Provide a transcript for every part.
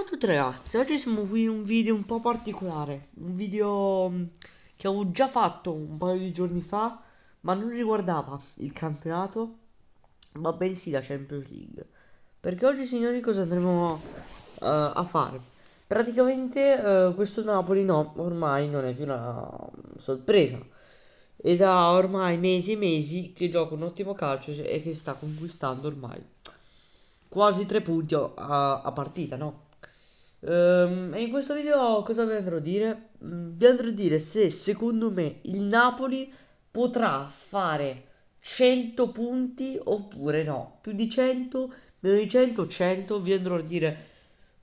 Ciao a tutti ragazzi, oggi siamo qui in un video un po' particolare Un video mm, che avevo già fatto un paio di giorni fa Ma non riguardava il campionato Ma bensì la Champions League Perché oggi signori cosa andremo uh, a fare? Praticamente uh, questo Napoli no, ormai non è più una mm, sorpresa E da ormai mesi e mesi che gioca un ottimo calcio e che sta conquistando ormai Quasi tre punti a, a partita, no? Um, e in questo video cosa vi andrò a dire? Mm, vi andrò a dire se secondo me il Napoli potrà fare 100 punti oppure no. Più di 100, meno di 100, 100. Vi andrò a dire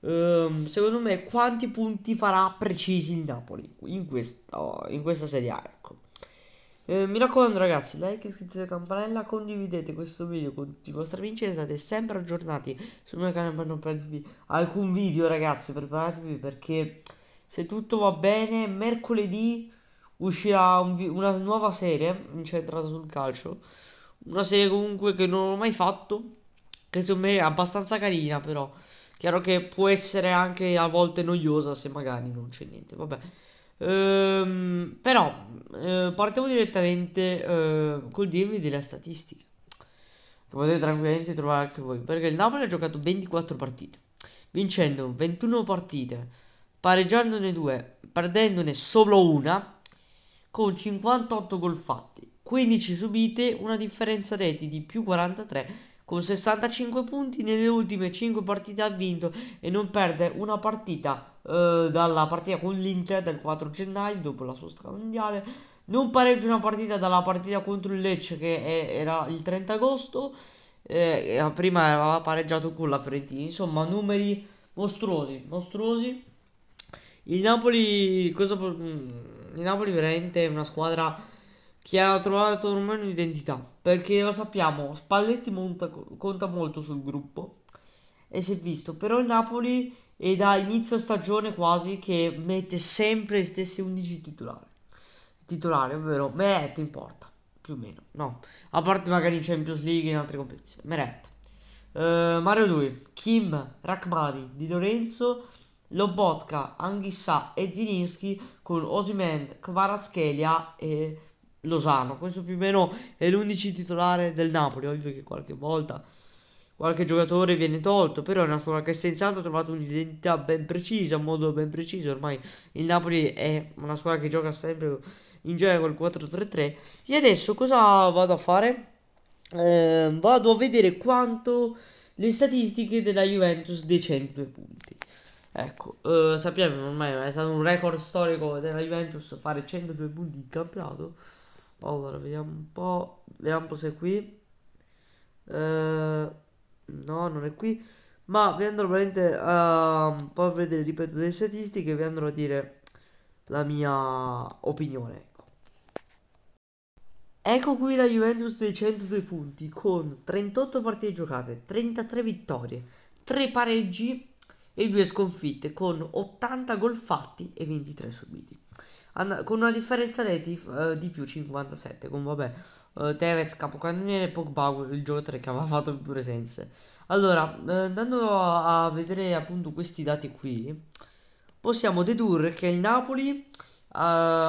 um, secondo me quanti punti farà precisi il Napoli in questa, in questa Serie A. Ecco. Eh, mi raccomando ragazzi, like, iscrivetevi alla campanella, condividete questo video con tutti i vostri amici e state sempre aggiornati sul mio canale per non perdervi alcun video ragazzi, preparatevi perché se tutto va bene mercoledì uscirà un una nuova serie incentrata sul calcio, una serie comunque che non ho mai fatto, che secondo me è abbastanza carina però, chiaro che può essere anche a volte noiosa se magari non c'è niente, vabbè. Ehm, però eh, partiamo direttamente eh, col dirvi delle statistiche. Che potete tranquillamente trovare anche voi. Perché il Napoli ha giocato 24 partite, vincendo 21 partite, pareggiandone 2, perdendone solo una, con 58 gol fatti, 15 subite, una differenza reti di più 43 con 65 punti nelle ultime 5 partite ha vinto e non perde una partita eh, dalla partita con l'Inter del 4 gennaio dopo la sua mondiale. Non pareggia una partita dalla partita contro il Lecce che è, era il 30 agosto. Eh, prima aveva pareggiato con la Fiorentina. Insomma, numeri mostruosi, mostruosi. Il Napoli, questo, mm, il Napoli veramente è una squadra che ha trovato ormai un'identità. Perché lo sappiamo, Spalletti monta, conta molto sul gruppo e si è visto. Però il Napoli è da inizio stagione quasi che mette sempre gli stessi 11 titolari. Titolari, ovvero Meret in porta, più o meno. No, a parte magari in Champions League e in altre competizioni. Meret. Uh, eh, Mario 2, Kim, Rachmani, Di Lorenzo, Lobotka, Anghissa e Zininski con Osimen, Kvaratskelia e Lozano. Questo più o meno è l'11 titolare del Napoli. Ovvio che qualche volta qualche giocatore viene tolto, però è una squadra che senz'altro ha trovato un'identità ben precisa, un modo ben preciso. Ormai il Napoli è una squadra che gioca sempre in genere col 4-3-3. E adesso cosa vado a fare? Eh, vado a vedere quanto le statistiche della Juventus dei 102 punti. Ecco, eh, sappiamo ormai è stato un record storico della Juventus fare 102 punti in campionato. Allora, vediamo un po'. Vediamo un po' se è qui. Eh, no, non è qui. Ma vi andrò veramente a un po' vedere, ripeto, delle statistiche. Vi andrò a dire la mia opinione. Ecco, ecco qui la Juventus dei 102 punti con 38 partite giocate, 33 vittorie, 3 pareggi e 2 sconfitte con 80 gol fatti e 23 subiti. And- con una differenza reti uh, eh, di più 57, con vabbè, uh, Tevez, capocannoniere, Pogba, il giocatore che aveva fatto più presenze. Allora, eh, andando a-, a vedere appunto questi dati qui, possiamo dedurre che il Napoli... Uh,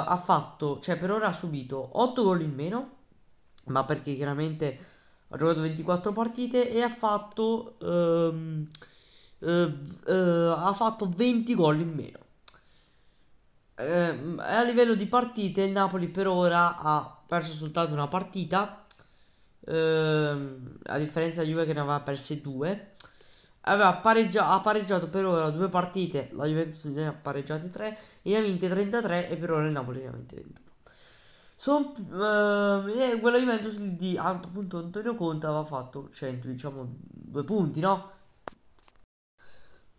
ha fatto, cioè per ora ha subito 8 gol in meno, ma perché chiaramente ha giocato 24 partite e ha fatto, um, uh, uh, ha fatto 20 gol in meno eh, a livello di partite il Napoli per ora ha perso soltanto una partita, ehm, a differenza di Juve che ne aveva perse due. Aveva pareggia- ha pareggiato per ora due partite, la Juventus ne ha pareggiate tre, e ne ha vinte 33 e per ora il Napoli ne ha vinte 21. Son, ehm, quella Juventus di appunto Antonio Conte aveva fatto 100, diciamo, due punti, no?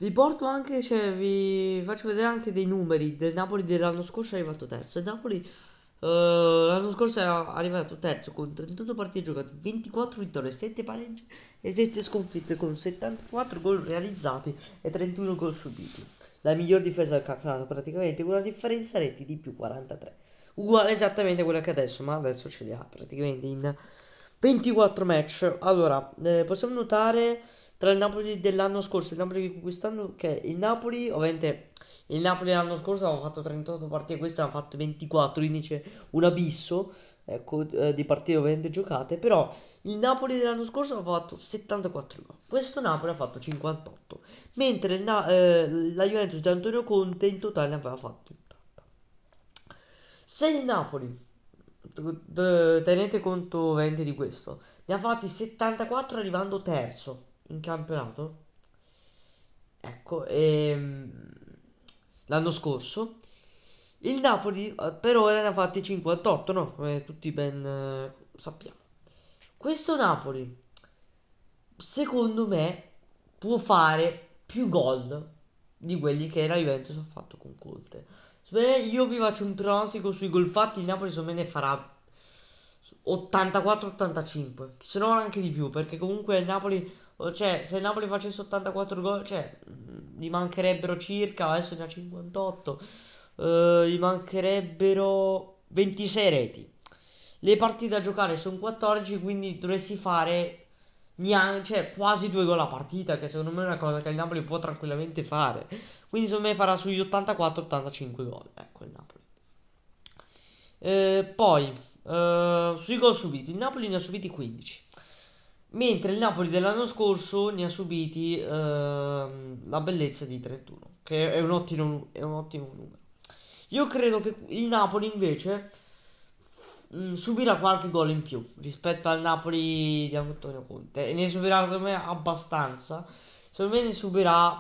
Vi porto anche, cioè, vi faccio vedere anche dei numeri del Napoli dell'anno scorso è arrivato terzo. Il Napoli uh, l'anno scorso è arrivato terzo con 38 partite giocate, 24 vittorie, 7 pareggi e 7 sconfitte con 74 gol realizzati e 31 gol subiti. La miglior difesa del campionato praticamente con una differenza reti di più 43. Uguale esattamente a quella che adesso, ma adesso ce li ha praticamente in 24 match. Allora, eh, possiamo notare tra il Napoli dell'anno scorso e il Napoli di quest'anno che il Napoli ovviamente il Napoli l'anno scorso aveva fatto 38 partite questo ne ha fatto 24 quindi c'è un abisso ecco, eh, di partite ovviamente giocate però il Napoli dell'anno scorso ha fatto 74 gol questo Napoli ha fatto 58 mentre Na- eh, la Juventus di Antonio Conte in totale ne aveva fatto 80 se il Napoli tenete conto ovviamente di questo ne ha fatti 74 arrivando terzo in campionato. Ecco, ehm, l'anno scorso. Il Napoli eh, per ora ne ha fatti 58, no? Come eh, tutti ben eh, sappiamo. Questo Napoli, secondo me, può fare più gol di quelli che la Juventus ha fatto con Conte. io vi faccio un pronostico sui gol fatti, il Napoli secondo me ne farà 84-85, se non anche di più, perché comunque il Napoli cioè, se il Napoli facesse 84 gol, cioè, mm, gli mancherebbero circa, adesso ne ha 58, eh, gli mancherebbero 26 reti. Le partite da giocare sono 14, quindi dovresti fare neanche, cioè, quasi due gol a partita, che secondo me è una cosa che il Napoli può tranquillamente fare. Quindi secondo me farà sugli 84-85 gol, ecco il Napoli. Eh, poi, eh, sui gol subiti, il Napoli ne ha subiti 15. Mentre il Napoli dell'anno scorso ne ha subiti ehm, la bellezza di 31, che è un, ottimo, è un ottimo numero. Io credo che il Napoli invece mh, mm, subirà qualche gol in più rispetto al Napoli di Antonio Conte e ne subirà secondo me abbastanza. Secondo me ne subirà...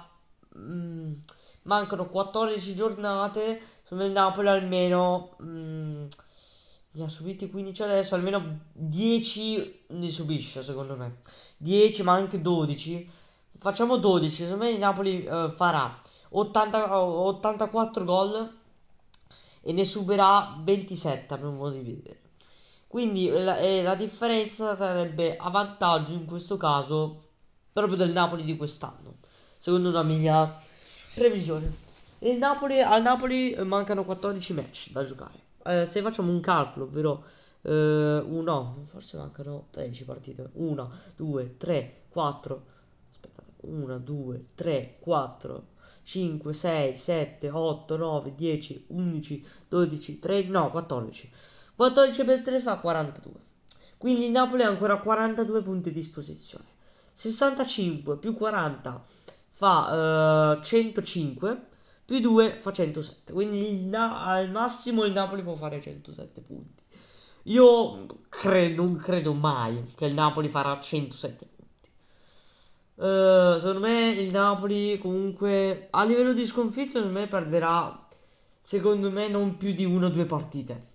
Mh, mm, mancano 14 giornate, secondo me il Napoli almeno... Mh, mm, ne ha subiti 15 adesso, almeno 10 ne subisce secondo me. 10 ma anche 12. Facciamo 12, secondo me il Napoli eh, farà 80, 84 gol e ne subirà 27 per un modo di vedere. Quindi la, eh, la differenza sarebbe a vantaggio in questo caso proprio del Napoli di quest'anno, secondo una mia previsione. Il Napoli, al Napoli mancano 14 match da giocare eh, se facciamo un calcolo, ovvero eh, forse mancano 10 partite, 1, 2, 3, 4, aspettate, 1, 2, 3, 4, 5, 6, 7, 8, 9, 10, 11, 12, 13, no, 14. 14 per 3 fa 42. Quindi il Napoli ha ancora 42 punti a disposizione. 65 più 40 fa eh, 105 più 2 fa 107. Quindi Na- al massimo il Napoli può fare 107 punti. Io cre- non credo mai che il Napoli farà 107 punti. Uh, secondo me il Napoli comunque a livello di sconfitte secondo me perderà secondo me non più di 1-2 partite.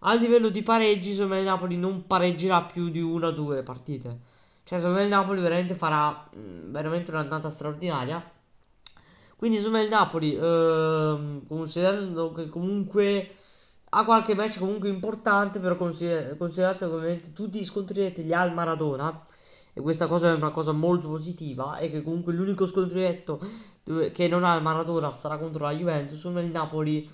A livello di pareggi secondo me il Napoli non pareggerà più di 1-2 partite. Cioè secondo me il Napoli veramente farà mh, mm, veramente un'annata straordinaria. Quindi insomma il Napoli, ehm, considerando che comunque ha qualche match comunque importante, però consider- considerate ovviamente tutti gli scontri diretti li ha il Maradona, e questa cosa è una cosa molto positiva, E che comunque l'unico scontro diretto che non ha il Maradona sarà contro la Juventus, insomma il Napoli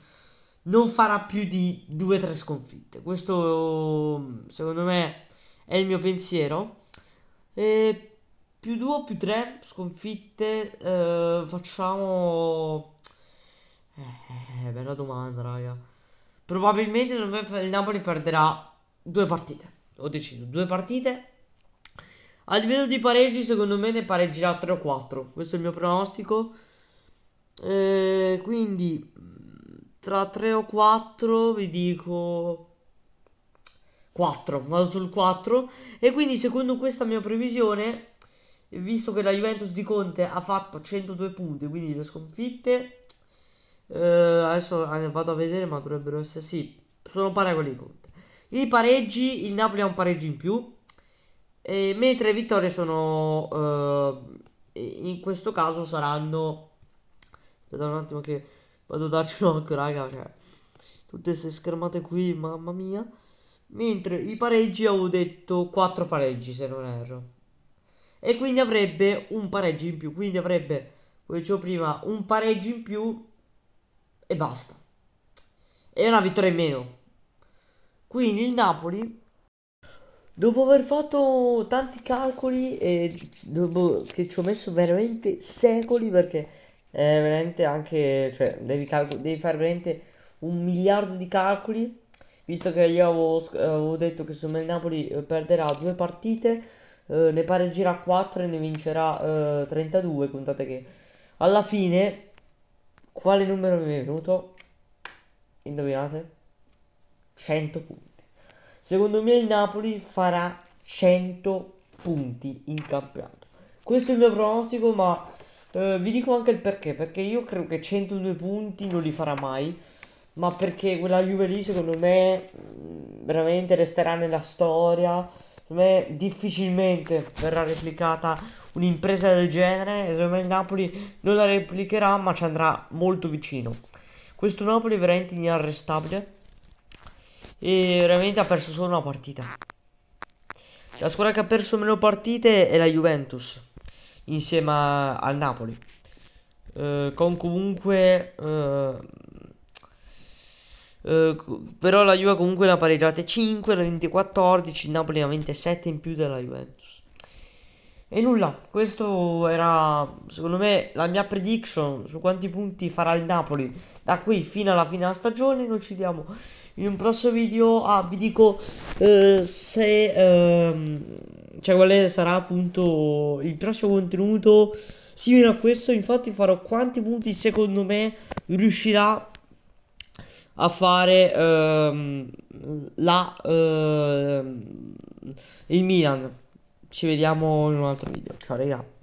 non farà più di 2-3 sconfitte. Questo secondo me è il mio pensiero. E più 2 o più 3 sconfitte eh, facciamo... Eh, eh, bella domanda, raga. Probabilmente il Napoli perderà due partite. Ho deciso, due partite. A livello di pareggi, secondo me ne pareggerà 3 o 4. Questo è il mio pronostico. Eh, quindi, tra 3 o 4 vi dico... 4, vado sul 4 e quindi secondo questa mia previsione visto che la Juventus di Conte ha fatto 102 punti, quindi le sconfitte, eh, adesso ah, vado a vedere, ma dovrebbero essere sì, sono pari a quelli di Conte. I pareggi, il Napoli ha un pareggio in più, eh, mentre le vittorie sono, eh, in questo caso saranno, aspetta un attimo che vado a darci un occhio raga, cioè, tutte queste schermate qui, mamma mia. Mentre i pareggi avevo detto 4 pareggi se non erro e quindi avrebbe un pareggio in più, quindi avrebbe, come dicevo prima, un pareggio in più e basta. E una vittoria in meno. Quindi il Napoli, dopo aver fatto tanti calcoli e dopo che ci ho messo veramente secoli perché è veramente anche, cioè devi, calco- devi fare veramente un miliardo di calcoli, visto che io avevo, avevo detto che secondo me il Napoli eh, perderà due partite eh, ne pareggerà 4 e ne vincerà eh, 32. Contate che alla fine, quale numero mi è venuto? Indovinate? 100 punti. Secondo me il Napoli farà 100 punti in campionato. Questo è il mio pronostico, ma eh, vi dico anche il perché. Perché io credo che 102 punti non li farà mai ma perché quella Juve lì secondo me mm, veramente resterà nella storia me difficilmente verrà replicata un'impresa del genere e secondo me il Napoli non la replicherà ma ci andrà molto vicino questo Napoli è veramente inarrestabile e veramente ha perso solo una partita la squadra che ha perso meno partite è la Juventus insieme a, al Napoli eh, con comunque eh, eh, però la Juve comunque ne ha pareggiate 5, la 14, il Napoli ne ha 27 in più della Juventus. E nulla, questo era secondo me la mia prediction su quanti punti farà il Napoli da qui fino alla fine della stagione. Noi ci vediamo in un prossimo video. Ah, vi dico uh, se... Uh, cioè quale sarà appunto il prossimo contenuto simile a questo. Infatti farò quanti punti secondo me riuscirà a fare ehm, la, ehm, il Milan. Ci vediamo in un altro video. Ciao, raga.